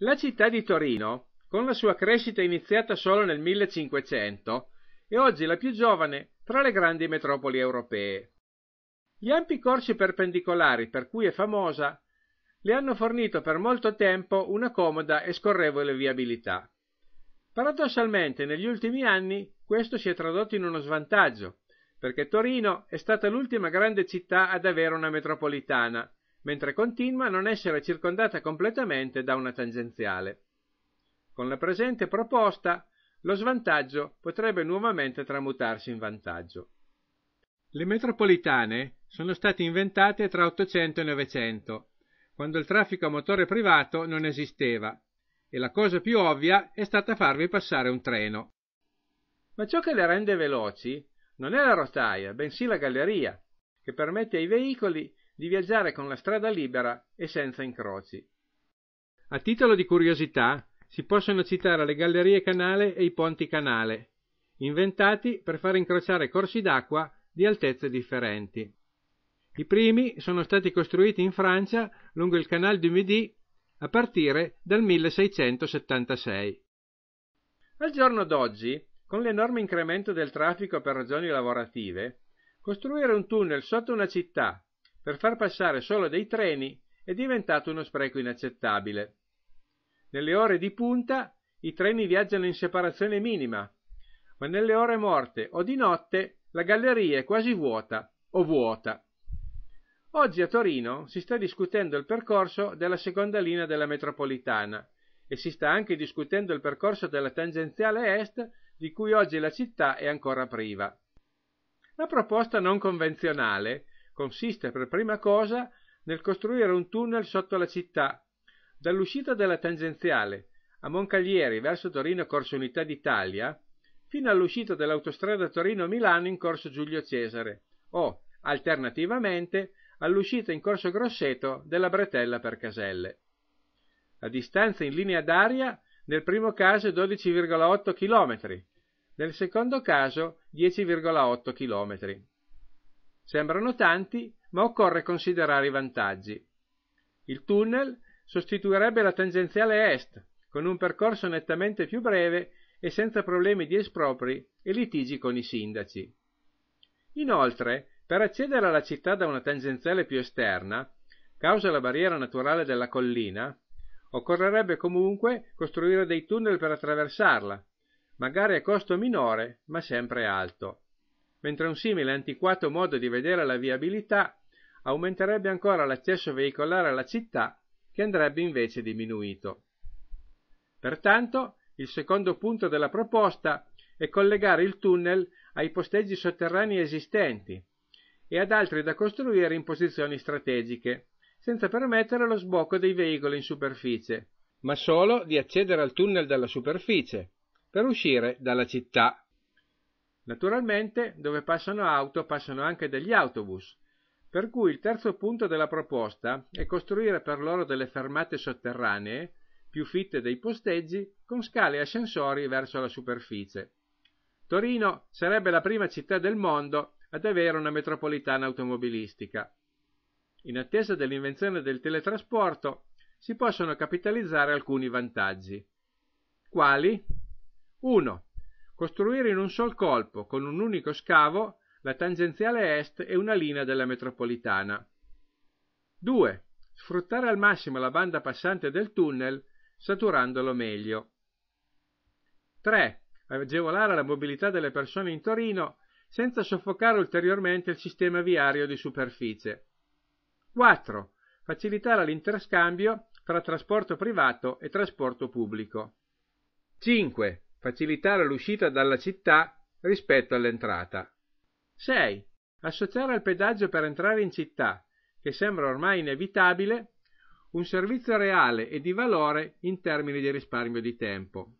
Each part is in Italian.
La città di Torino, con la sua crescita iniziata solo nel 1500, è oggi la più giovane tra le grandi metropoli europee. Gli ampi corsi perpendicolari per cui è famosa le hanno fornito per molto tempo una comoda e scorrevole viabilità. Paradossalmente negli ultimi anni questo si è tradotto in uno svantaggio, perché Torino è stata l'ultima grande città ad avere una metropolitana, mentre continua a non essere circondata completamente da una tangenziale. Con la presente proposta lo svantaggio potrebbe nuovamente tramutarsi in vantaggio. Le metropolitane sono state inventate tra 800 e 900, quando il traffico a motore privato non esisteva, e la cosa più ovvia è stata farvi passare un treno. Ma ciò che le rende veloci non è la rotaia, bensì la galleria, che permette ai veicoli di viaggiare con la strada libera e senza incroci. A titolo di curiosità si possono citare le gallerie canale e i ponti canale, inventati per far incrociare corsi d'acqua di altezze differenti. I primi sono stati costruiti in Francia lungo il Canal du Midi a partire dal 1676. Al giorno d'oggi, con l'enorme incremento del traffico per ragioni lavorative, costruire un tunnel sotto una città per far passare solo dei treni è diventato uno spreco inaccettabile. Nelle ore di punta i treni viaggiano in separazione minima, ma nelle ore morte o di notte la galleria è quasi vuota o vuota. Oggi a Torino si sta discutendo il percorso della seconda linea della metropolitana e si sta anche discutendo il percorso della tangenziale est di cui oggi la città è ancora priva. La proposta non convenzionale consiste per prima cosa nel costruire un tunnel sotto la città, dall'uscita della tangenziale a Moncaglieri verso Torino Corso Unità d'Italia, fino all'uscita dell'autostrada Torino-Milano in Corso Giulio Cesare, o, alternativamente, all'uscita in Corso Grosseto della Bretella per Caselle. La distanza in linea d'aria nel primo caso è 12,8 km, nel secondo caso 10,8 km. Sembrano tanti, ma occorre considerare i vantaggi. Il tunnel sostituirebbe la tangenziale est, con un percorso nettamente più breve e senza problemi di espropri e litigi con i sindaci. Inoltre, per accedere alla città da una tangenziale più esterna, causa la barriera naturale della collina, occorrerebbe comunque costruire dei tunnel per attraversarla, magari a costo minore, ma sempre alto mentre un simile antiquato modo di vedere la viabilità aumenterebbe ancora l'accesso veicolare alla città che andrebbe invece diminuito. Pertanto, il secondo punto della proposta è collegare il tunnel ai posteggi sotterranei esistenti e ad altri da costruire in posizioni strategiche, senza permettere lo sbocco dei veicoli in superficie, ma solo di accedere al tunnel dalla superficie, per uscire dalla città. Naturalmente, dove passano auto passano anche degli autobus, per cui il terzo punto della proposta è costruire per loro delle fermate sotterranee, più fitte dei posteggi, con scale e ascensori verso la superficie. Torino sarebbe la prima città del mondo ad avere una metropolitana automobilistica. In attesa dell'invenzione del teletrasporto si possono capitalizzare alcuni vantaggi. Quali? 1 costruire in un sol colpo, con un unico scavo, la tangenziale est e una linea della metropolitana. 2. Sfruttare al massimo la banda passante del tunnel, saturandolo meglio. 3. Agevolare la mobilità delle persone in Torino senza soffocare ulteriormente il sistema viario di superficie. 4. Facilitare l'interscambio tra trasporto privato e trasporto pubblico. 5 facilitare l'uscita dalla città rispetto all'entrata. 6. Associare al pedaggio per entrare in città, che sembra ormai inevitabile, un servizio reale e di valore in termini di risparmio di tempo.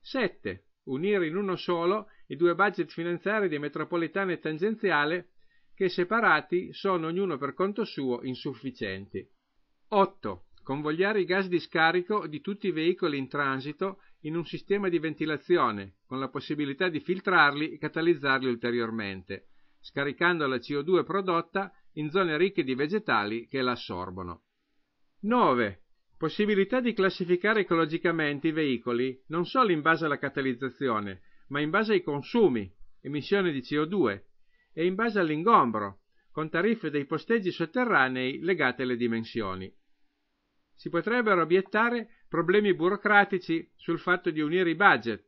7. Unire in uno solo i due budget finanziari di metropolitana e tangenziale che separati sono ognuno per conto suo insufficienti. 8 convogliare i gas di scarico di tutti i veicoli in transito in un sistema di ventilazione, con la possibilità di filtrarli e catalizzarli ulteriormente, scaricando la CO2 prodotta in zone ricche di vegetali che la assorbono. 9. Possibilità di classificare ecologicamente i veicoli non solo in base alla catalizzazione, ma in base ai consumi, emissione di CO2, e in base all'ingombro, con tariffe dei posteggi sotterranei legate alle dimensioni si potrebbero obiettare problemi burocratici sul fatto di unire i budget,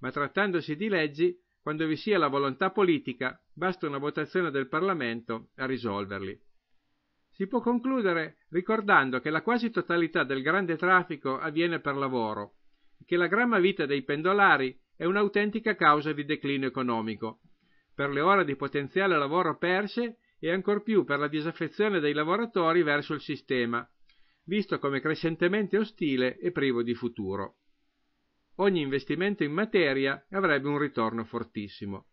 ma trattandosi di leggi, quando vi sia la volontà politica, basta una votazione del Parlamento a risolverli. Si può concludere ricordando che la quasi totalità del grande traffico avviene per lavoro e che la gramma vita dei pendolari è un'autentica causa di declino economico, per le ore di potenziale lavoro perse e ancor più per la disaffezione dei lavoratori verso il sistema, visto come crescentemente ostile e privo di futuro. Ogni investimento in materia avrebbe un ritorno fortissimo.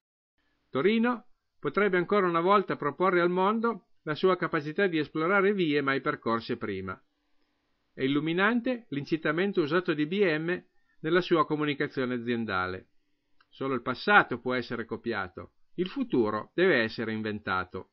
Torino potrebbe ancora una volta proporre al mondo la sua capacità di esplorare vie mai percorse prima. È illuminante l'incitamento usato di BM nella sua comunicazione aziendale. Solo il passato può essere copiato, il futuro deve essere inventato.